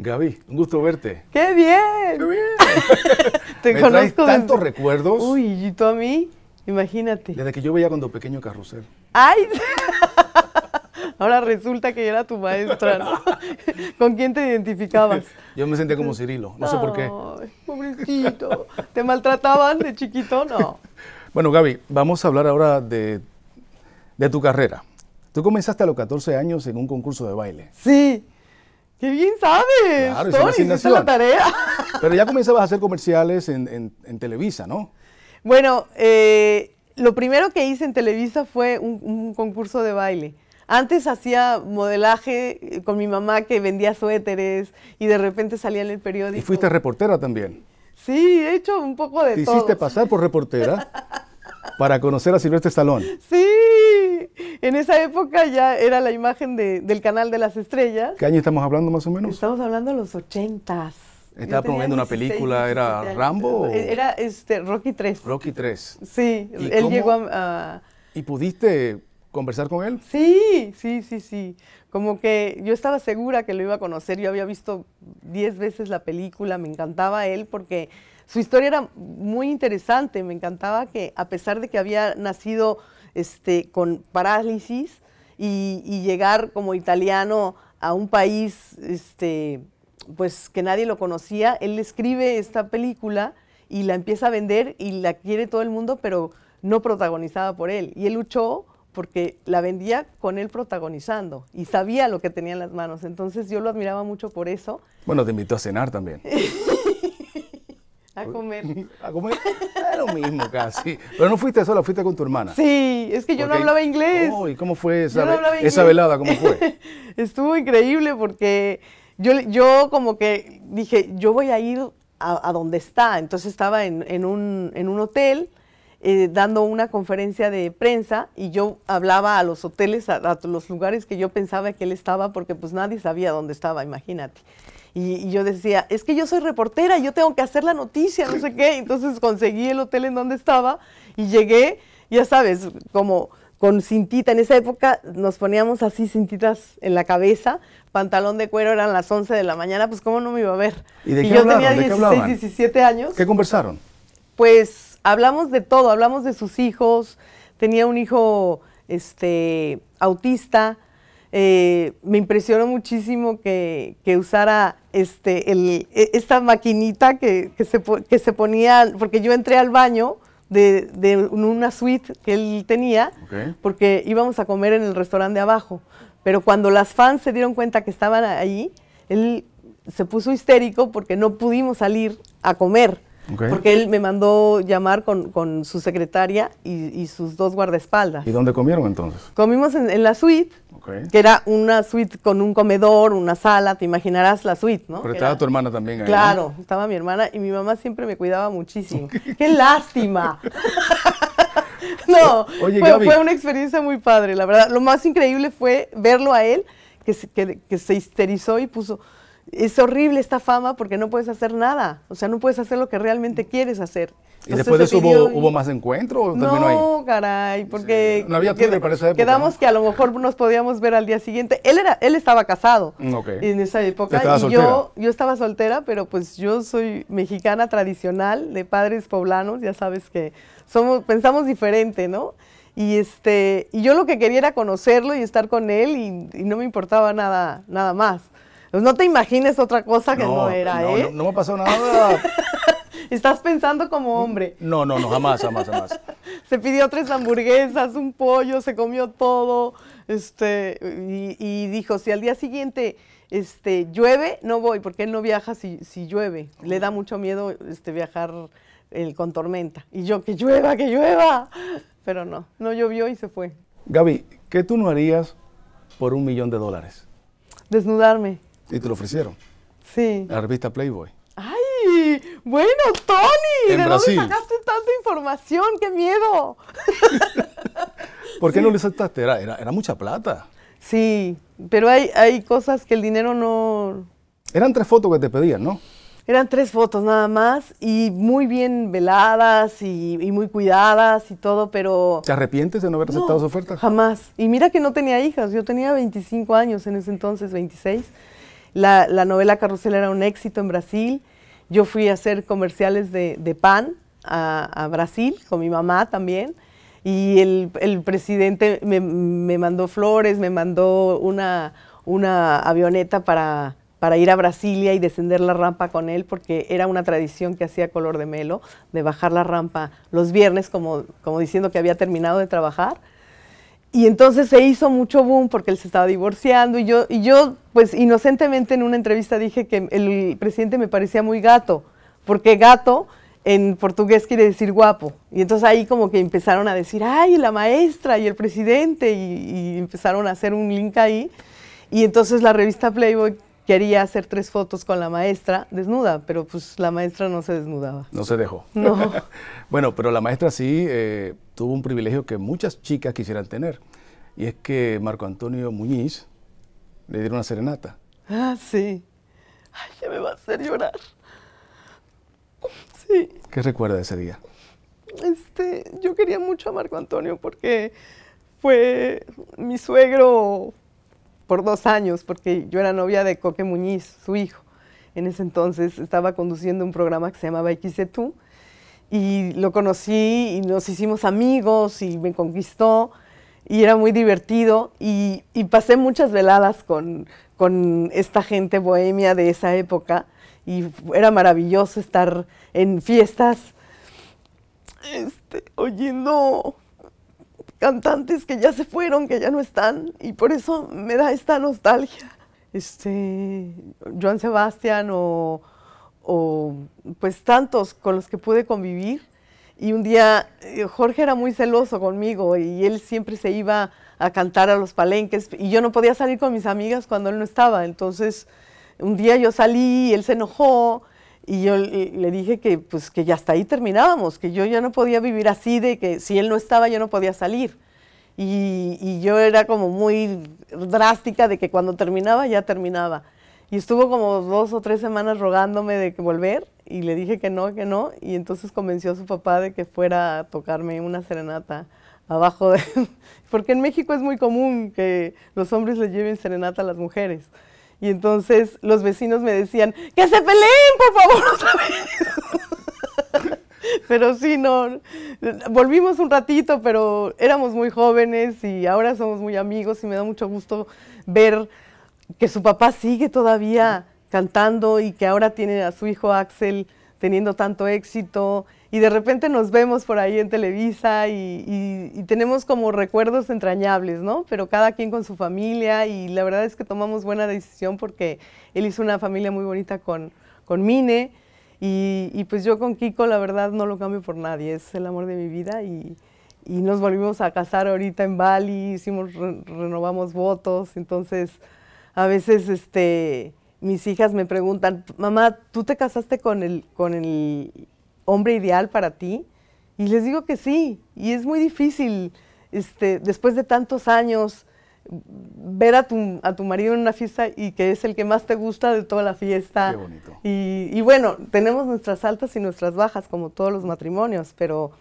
Gaby, un gusto verte. ¡Qué bien! ¡Qué bien! Te conozco. Traes tantos recuerdos. Uy, ¿y tú a mí? Imagínate. Desde que yo veía cuando pequeño carrusel. ¡Ay! Ahora resulta que era tu maestra, ¿no? ¿Con quién te identificabas? Yo me sentía como Cirilo, no sé por qué. Ay, pobrecito. ¿Te maltrataban de chiquito? No. Bueno, Gaby, vamos a hablar ahora de, de tu carrera. Tú comenzaste a los 14 años en un concurso de baile. Sí. Que bien sabes! Claro, Tony, hiciste la tarea. Pero ya comenzabas a hacer comerciales en, en, Televisa, ¿no? Bueno, eh, lo primero que hice en Televisa fue un, concurso de baile. Antes hacía modelaje eh, con mi mamá que vendía suéteres y de repente salía en el periódico. Y fuiste reportera también. Sí, he hecho un poco de Te Hiciste pasar por reportera para conocer a Silvestre Salón. Sí, en esa época ya era la imagen del canal de las estrellas. ¿Qué año estamos hablando más o menos? Estamos hablando de los ochentas. Estaba promoviendo una película, ¿era Rambo? Eh, era este, Rocky 3. Rocky 3. Sí, él llegó a, ¿Y pudiste conversar con él? Sí, sí, sí, sí. Como que yo estaba segura que lo iba a conocer, yo había visto 10 veces la película, me encantaba él porque su historia era muy interesante, me encantaba que a pesar de que había nacido este, con parálisis y, llegar como italiano a un país este, pues que nadie lo conocía. Él escribe esta película y la empieza a vender y la quiere todo el mundo, pero no protagonizada por él. Y él luchó porque la vendía con él protagonizando y sabía lo que tenía en las manos. Entonces yo lo admiraba mucho por eso. Bueno, te invitó a cenar también. A comer. A comer. Era lo mismo casi. Pero no fuiste sola, fuiste con tu hermana. Sí, es que yo no hablaba inglés. Uy, cómo fue esa, velada? ¿Cómo fue? Estuvo increíble porque yo, yo como que dije, yo voy a ir a, a donde está. Entonces estaba en, en, un, en un hotel. Eh, dando una conferencia de prensa y yo hablaba a los hoteles, a los lugares que yo pensaba que él estaba, porque pues nadie sabía dónde estaba, imagínate. Y, yo decía, es que yo soy reportera, yo tengo que hacer la noticia, no sé qué. Entonces conseguí el hotel en donde estaba y llegué, ya sabes, como con cintita. En esa época nos poníamos así cintitas en la cabeza, pantalón de cuero, eran las 11 de la mañana, pues cómo no me iba a ver. Y, yo tenía 16, 17 años. ¿Qué conversaron? Pues hablamos de todo, hablamos de sus hijos, tenía un hijo este, autista, eh, me impresionó muchísimo que, usara este, e, esta maquinita que, que, se, que, se, ponía, porque yo entré al baño de, de una suite que él tenía, porque íbamos a comer en el restaurante de abajo, pero cuando las fans se dieron cuenta que estaban ahí, él se puso histérico porque no pudimos salir a comer. Porque él me mandó llamar con, su secretaria y, sus dos guardaespaldas. ¿Y dónde comieron entonces? Comimos en, la suite, que era una suite con un comedor, una sala, te imaginarás la suite, ¿no? Pero estaba tu hermana también ahí. Claro, estaba mi hermana y mi mamá siempre me cuidaba muchísimo. ¡Qué lástima! no, fue, una experiencia muy padre, la verdad. Lo más increíble fue verlo a él, que que, que se histerizó y puso es horrible esta fama porque no puedes hacer nada, o sea, no puedes hacer lo que realmente quieres hacer. ¿Y después de eso hubo, más encuentros? no, caray, porque quedamos que a lo mejor nos podíamos ver al día siguiente. Él era, él estaba casado mm, en esa época y yo, yo estaba soltera, pero pues yo soy mexicana tradicional de padres poblanos, ya sabes que somos, pensamos diferente, ¿no? Y este, y yo lo que quería era conocerlo y estar con él y, y no me importaba nada, nada más. Pues No te imagines otra cosa que no, era, ¿eh? No, no, me pasó nada. Estás pensando como hombre. No, no, no, jamás, jamás, jamás. se pidió tres hamburguesas, un pollo, se comió todo, este, y, dijo, si al día siguiente este, llueve, no voy, porque él no viaja si, si llueve. Le da mucho miedo este, viajar el, con tormenta. Y yo, que llueva, que llueva. Pero no, no llovió y se fue. Gaby, ¿qué tú no harías por un millón de dólares? Desnudarme y te lo ofrecieron. Sí. La revista Playboy. ¡Ay! Bueno, Tony, en ¿de dónde sacaste tanta información? ¡Qué miedo! ¿Por qué no le aceptaste? Era, era, mucha plata. Sí, pero hay, hay cosas que el dinero no... Eran tres fotos que te pedían, ¿no? Eran tres fotos nada más y muy bien veladas y, muy cuidadas y todo, pero... ¿Te arrepientes de no haber aceptado esa oferta? Jamás. Y mira que no tenía hijas, yo tenía 25 años en ese entonces, 26. La, novela Carrusel era un éxito en Brasil. Yo fui a hacer comerciales de, pan a, Brasil con mi mamá también. Y el, presidente me, mandó flores, me mandó una, avioneta para, ir a Brasilia y descender la rampa con él, porque era una tradición que hacía Color de Melo, de bajar la rampa los viernes, como diciendo que había terminado de trabajar y entonces se hizo mucho boom porque él se estaba divorciando y yo, y yo pues inocentemente en una entrevista dije que el presidente me parecía muy gato, porque gato en portugués quiere decir guapo. Y entonces ahí como que empezaron a decir, ay, la maestra y el presidente, y, y empezaron a hacer un link ahí. Y entonces la revista Playboy quería hacer tres fotos con la maestra desnuda, pero pues la maestra no se desnudaba. No se dejó. No. bueno, pero la maestra sí eh, tuvo un privilegio que muchas chicas quisieran tener. Y es que Marco Antonio Muñiz le dieron una serenata. Ah, sí. Ay, ya me va a hacer llorar. Sí. ¿Qué recuerda de ese día? Este, yo quería mucho a Marco Antonio porque fue mi suegro por dos años, porque yo era novia de Coque Muñiz, su hijo. En ese entonces estaba conduciendo un programa que se llamaba xc e Tú, y lo conocí y nos hicimos amigos y me conquistó y era muy divertido y, pasé muchas veladas con, con esta gente bohemia de esa época y era maravilloso estar en fiestas este, oyendo cantantes que ya se fueron, que ya no están, y por eso me da esta nostalgia. Este, Joan Sebastián o, o pues tantos con los que pude convivir. Y un día eh, Jorge era muy celoso conmigo y él siempre se iba a cantar a los palenques y yo no podía salir con mis amigas cuando él no estaba. Entonces un día yo salí, y él se enojó y yo le dije que, pues, que ya hasta ahí terminábamos, que yo ya no podía vivir así, de que si él no estaba yo no podía salir. Y, y yo era como muy drástica de que cuando terminaba ya terminaba. Y estuvo como dos o tres semanas rogándome de que volver y le dije que no, que no. Y entonces convenció a su papá de que fuera a tocarme una serenata abajo de... Porque en México es muy común que los hombres le lleven serenata a las mujeres. Y entonces los vecinos me decían, que se peleen, por favor, otra vez. pero sí, no, volvimos un ratito, pero éramos muy jóvenes y ahora somos muy amigos y me da mucho gusto ver que su papá sigue todavía cantando y que ahora tiene a su hijo Axel teniendo tanto éxito y de repente nos vemos por ahí en Televisa y, tenemos como recuerdos entrañables, ¿no? Pero cada quien con su familia y la verdad es que tomamos buena decisión porque él hizo una familia muy bonita con, con Mine y, pues yo con Kiko la verdad no lo cambio por nadie, es el amor de mi vida y, nos volvimos a casar ahorita en Bali, hicimos, renovamos votos, entonces a veces este... Mis hijas me preguntan, mamá, ¿tú te casaste con el, con el hombre ideal para ti? Y les digo que sí, y es muy difícil, este, después de tantos años, ver a tu, a tu marido en una fiesta y que es el que más te gusta de toda la fiesta. Qué bonito. Y, bueno, tenemos nuestras altas y nuestras bajas, como todos los matrimonios, pero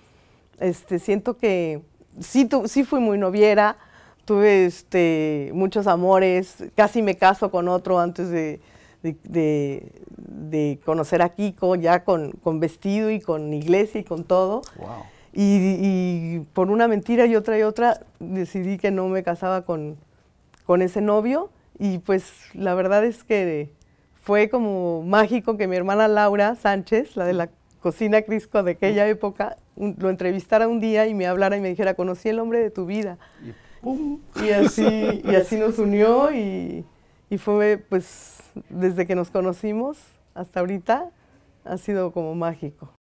este, siento que sí, tú sí fui muy noviera, tuve este, muchos amores, casi me caso con otro antes de, de, de, conocer a Kiko ya con, con, vestido y con iglesia y con todo. Y, por una mentira y otra y otra decidí que no me casaba con, con ese novio y pues la verdad es que fue como mágico que mi hermana Laura Sánchez, la de la cocina Crisco de aquella mm. época, lo entrevistara un día y me hablara y me dijera, conocí el hombre de tu vida. y así, y así nos unió y, y fue, pues, desde que nos conocimos hasta ahorita, ha sido como mágico.